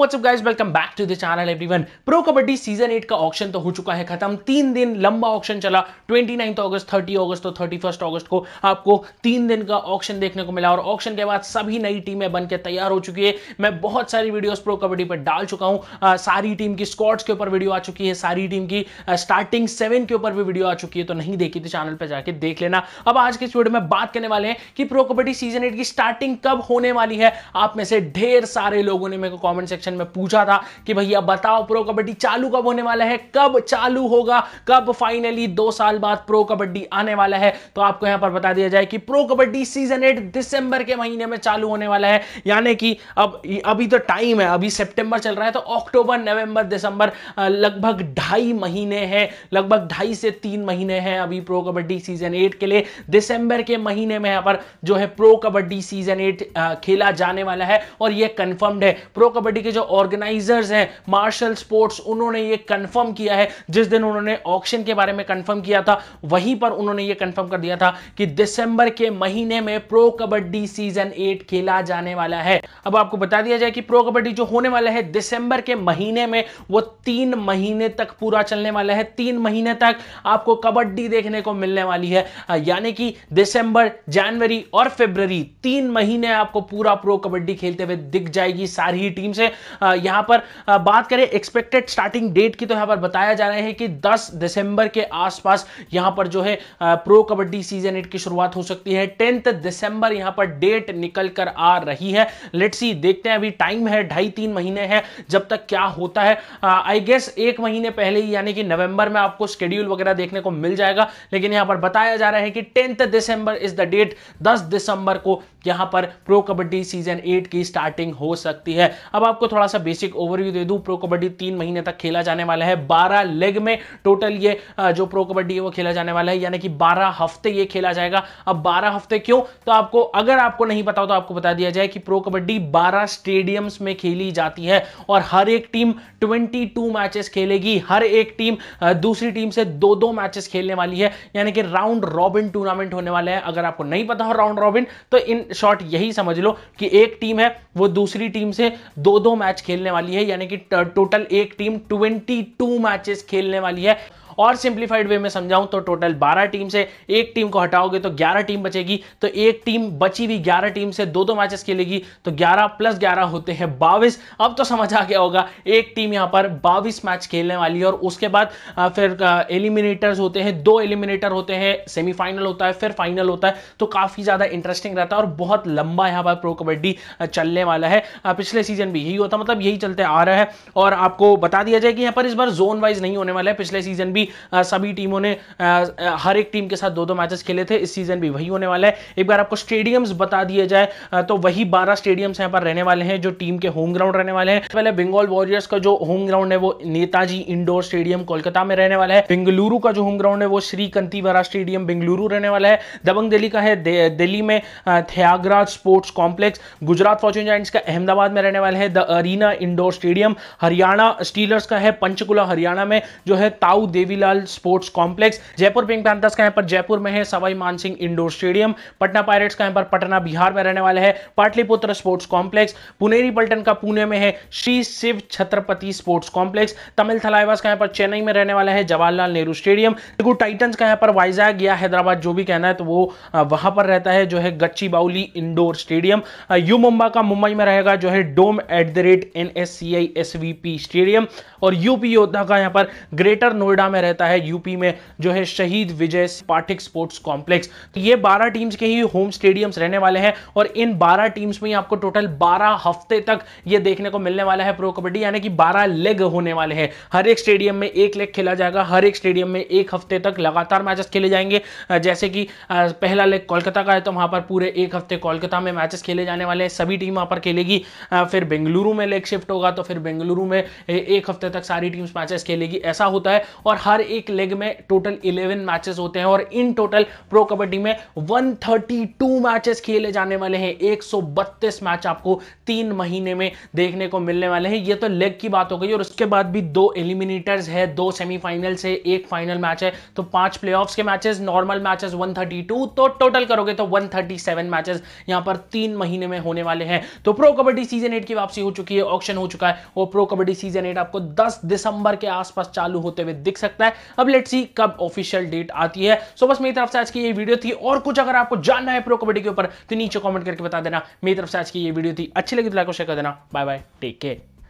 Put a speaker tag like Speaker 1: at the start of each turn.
Speaker 1: WhatsApp guys welcome back to the channel everyone pro kabaddi season 8 का auction तो हो चुका है खत्म तीन दिन लंबा ऑक्शन चला 29 अगस्त 30 अगस्त और 31 अगस्त को आपको तीन दिन का ऑक्शन देखने को मिला और ऑक्शन के बाद सभी नई टीमें बनकर तैयार हो चुकी है मैं बहुत सारी वीडियोस प्रो कबड्डी पर डाल चुका हूं आ, सारी टीम की स्कॉट्स के ऊपर वीडियो आ चुकी है सारी टीम की स्टार्टिंग सेवन के ऊपर भी वीडियो आ चुकी है तो नहीं देखी तो चैनल पर जाकर देख लेना अब आज के इस वीडियो में बात करने वाले हैं कि प्रो कबड्डी सीजन एट की स्टार्टिंग कब होने वाली है आप में से ढेर सारे लोगों ने मेरे को कॉमेंट सेक्शन क्वेश्चन में पूछा था कि भैया बताओ प्रो कबड्डी चालू कब होने वाला है कब चालू होगा कब फाइनली दो साल बाद प्रो कबड्डी आने वाला है तो आपको यहां पर बता दिया जाए कि प्रो कबड्डी सीजन एट दिसंबर के महीने में चालू होने वाला है यानी कि अब अभी तो टाइम है अभी सेप्टेंबर चल रहा है तो अक्टूबर नवंबर दिसंबर लगभग ढाई महीने हैं लगभग ढाई से तीन महीने हैं अभी प्रो कबड्डी सीजन एट के लिए दिसंबर के महीने में यहां पर जो है प्रो कबड्डी सीजन एट खेला जाने वाला है और यह कंफर्म्ड है प्रो कबड्डी के जो जो ऑर्गेनाइजर्स हैं मार्शल स्पोर्ट्स उन्होंने ये कंफर्म किया है जिस दिन उन्होंने ऑक्शन के बारे में कंफर्म किया था वहीं पर उन्होंने ये कंफर्म कर दिया था कि दिसंबर के महीने में प्रो कबड्डी सीजन एट खेला जाने वाला है अब आपको बता दिया जाए कि प्रो कबड्डी जो होने वाला है दिसंबर के महीने में वो तीन महीने तक पूरा चलने वाला है तीन महीने तक आपको कबड्डी देखने को मिलने वाली है यानी कि दिसंबर जनवरी और फेबर तीन महीने आपको पूरा प्रो कबड्डी खेलते हुए दिख जाएगी सारी टीम से यहाँ पर बात करें एक्सपेक्टेड स्टार्टिंग डेट की तो यहाँ पर बताया जा रहा है कि 10 दिसंबर के आसपास यहाँ पर जो है प्रो कबड्डी सीजन एट की शुरुआत हो सकती है टेंथ दिसंबर यहाँ पर डेट निकल कर आ रही है लेट सी देखते हैं अभी टाइम है ढाई तीन महीने हैं जब तक क्या होता है आई गेस एक महीने पहले ही यानी कि नवंबर में आपको स्केड्यूल वगैरह देखने को मिल जाएगा लेकिन यहाँ पर बताया जा रहा है कि tenth December is the date दस दिसंबर को यहाँ पर प्रो कबड्डी सीजन एट की स्टार्टिंग हो सकती है अब आपको थोड़ा सा बेसिक ओवरव्यू दे दूं प्रो कबड्डी तीन महीने तक खेला जाने वाला है बारह लेग में टोटल ये जो प्रो कबड्डी है वो खेला जाने वाला है यानी कि बारह हफ्ते ये खेला जाएगा अब बारह हफ्ते क्यों तो आपको अगर आपको नहीं पता हो तो आपको बता दिया जाए कि प्रो कबड्डी बारह स्टेडियम्स में खेली जाती है और हर एक टीम ट्वेंटी मैचेस खेलेगी हर एक टीम दूसरी टीम से दो दो मैचेस खेलने वाली है यानी कि राउंड रॉबिन टूर्नामेंट होने वाला है अगर आपको नहीं पता हो राउंड रॉबिन तो इन शॉर्ट यही समझ लो कि एक टीम है वो दूसरी टीम से दो दो मैच खेलने वाली है यानी कि टोटल एक टीम 22 मैचेस खेलने वाली है और सिंप्लीफाइड वे में समझाऊं तो टोटल 12 टीम से एक टीम को हटाओगे तो 11 टीम बचेगी तो एक टीम बची हुई 11 टीम से दो दो मैचेस खेलेगी तो 11 प्लस 11 होते हैं बाविस अब तो समझ आ गया होगा एक टीम यहां पर बाविस मैच खेलने वाली है और उसके बाद फिर एलिमिनेटर्स होते हैं दो एलिमिनेटर होते हैं सेमीफाइनल होता है फिर फाइनल होता है तो काफ़ी ज़्यादा इंटरेस्टिंग रहता है और बहुत लंबा यहाँ पर प्रो कबड्डी चलने वाला है पिछले सीजन भी यही होता मतलब यही चलते आ रहा है और आपको बता दिया जाए कि यहाँ पर इस बार जोन वाइज नहीं होने वाला है पिछले सीजन भी सभी टीमों ने हर एक टीम के साथ दो दो मैचेस खेले थे इस सीजन भी वही होने वाला है एक बार आपको स्टेडियम्स बता दिए जाए तो वही बारह स्टेडियम्स यहाँ पर रहने वाले हैं जो टीम के होम ग्राउंड रहने वाले हैं पहले बंगाल वॉरियर्स का जो होम ग्राउंड है वो नेताजी इंडोर स्टेडियम कोलकाता में रहने वाला है बेंगलुरु का जो होम ग्राउंड है वो श्री कंतीवरा स्टेडियम बेंगलुरु रहने वाला है दबंग दिल्ली का है दिल्ली में Thyagaraj sports complex Gujarat fortune giants का अहमदाबाद में रहने वाला है the arena indoor stadium Haryana steelers का है पंचकुला हरियाणा में जो है Tau Devi Motilal sports complex Jaipur pink panthers का यहाँ पर जयपुर में है Sawai Mansingh indoor stadium Patna pirates का यहाँ पर पटना बिहार में रहने वाले हैं पाटलिपुत्र स्पोर्ट्स कॉम्प्लेक्स पुनेरी पल्टन का पुणे में है श्री शिव छत्रपति स्पोर्ट्स कॉम्प्लेक्स तमिल थलाइवास का यहाँ पर चेन्नई में रहने वाले हैं जवाहरलाल नेहरू स्टेडियम देखो टाइटन्स का यहाँ पर वाइजैग या हैदराबाद जो भी कहना है तो वो वहाँ पर रहता है जो है गच्ची बाउली इंडोर स्टेडियम यू मुंबा का मुंबई में रहेगा जो है dome at the rate N S C I S V P stadium और यूपी योद्धा का यहाँ पर ग्रेटर नोएडा में में रहता है यूपी में जो है शहीद विजय पाठिक स्पोर्ट्स कॉम्प्लेक्स तो ये बारह टीम्स के ही होम स्टेडियम्स रहने वाले हैं और इन बारह टीम्स में आपको टोटल बारह हफ्ते तक ये देखने को मिलने वाला है प्रो कबड्डी यानी कि बारह लेग होने वाले हैं हर एक स्टेडियम में एक लेग खेला जाएगा हर एक स्टेडियम में एक हफ्ते तक लगातार मैचेस खेले जाएंगे जैसे कि पहला लेग कोलकाता का है तो वहां पर पूरे एक हफ्ते कोलकाता में मैचेस खेले जाने वाले हैं सभी टीम वहां पर खेलेगी फिर बेंगलुरु में लेग शिफ्ट होगा तो फिर बेंगलुरु में एक हफ्ते तक सारी टीम्स मैचेस खेलेगी ऐसा होता है और हर एक लेग में टोटल 11 मैचेस होते हैं और इन टोटल प्रो कबड्डी में 132 मैचेस खेले जाने वाले हैं 132 मैच आपको तीन महीने में देखने को मिलने वाले हैं ये तो लेग की बात हो गई और उसके बाद भी दो एलिमिनेटर्स है दो सेमीफाइनल है एक फाइनल मैच है तो पांच प्ले के मैचेस नॉर्मल मैचेस वन तो टोटल करोगे तो 137 मैचेस यहां पर तीन महीने में होने वाले हैं तो प्रो कबड्डी सीजन एट की वापसी हो चुकी है ऑप्शन हो चुका है और प्रो कबड्डी सीजन एट आपको दस दिसंबर के आसपास चालू होते हुए दिख सकते सकता है अब लेट सी कब ऑफिशियल डेट आती है सो बस मेरी तरफ से आज की ये वीडियो थी और कुछ अगर आपको जानना है प्रो कबड्डी के ऊपर तो नीचे कॉमेंट करके बता देना मेरी तरफ से आज की ये वीडियो थी अच्छी लगी तो लाइक और शेयर कर देना बाय बाय टेक केयर